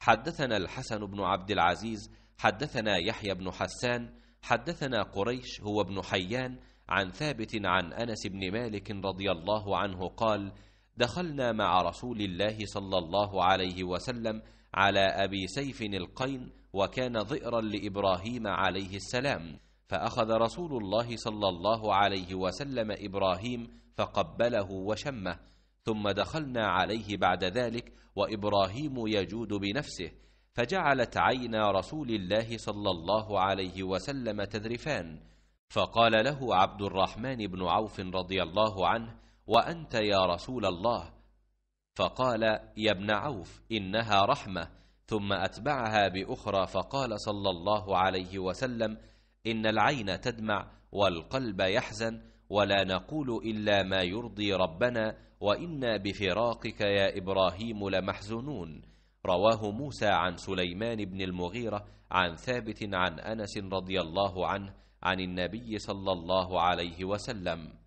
حدثنا الحسن بن عبد العزيز حدثنا يحيى بن حسان حدثنا قريش هو ابن حيان عن ثابت عن انس بن مالك رضي الله عنه قال دخلنا مع رسول الله صلى الله عليه وسلم على ابي سيف القين وكان ظئرا لابراهيم عليه السلام فاخذ رسول الله صلى الله عليه وسلم ابراهيم فقبله وشمه ثم دخلنا عليه بعد ذلك وابراهيم يجود بنفسه فجعلت عينا رسول الله صلى الله عليه وسلم تذرفان فقال له عبد الرحمن بن عوف رضي الله عنه وانت يا رسول الله فقال يا ابن عوف انها رحمه ثم اتبعها باخرى فقال صلى الله عليه وسلم ان العين تدمع والقلب يحزن ولا نقول إلا ما يرضي ربنا وإنا بفراقك يا إبراهيم لمحزونون رواه موسى عن سليمان بن المغيرة عن ثابت عن أنس رضي الله عنه عن النبي صلى الله عليه وسلم